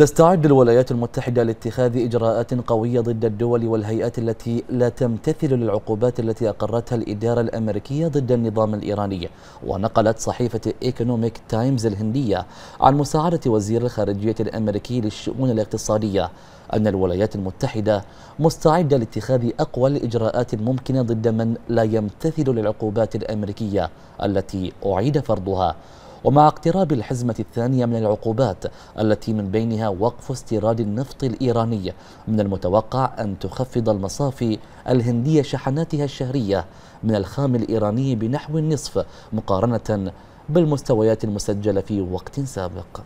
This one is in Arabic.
تستعد الولايات المتحدة لاتخاذ إجراءات قوية ضد الدول والهيئات التي لا تمتثل للعقوبات التي أقرتها الإدارة الأمريكية ضد النظام الإيراني ونقلت صحيفة إيكونوميك تايمز الهندية عن مساعدة وزير الخارجية الأمريكي للشؤون الاقتصادية أن الولايات المتحدة مستعدة لاتخاذ أقوى الإجراءات الممكنة ضد من لا يمتثل للعقوبات الأمريكية التي أعيد فرضها ومع اقتراب الحزمة الثانية من العقوبات التي من بينها وقف استيراد النفط الإيراني من المتوقع أن تخفض المصافي الهندية شحناتها الشهرية من الخام الإيراني بنحو النصف مقارنة بالمستويات المسجلة في وقت سابق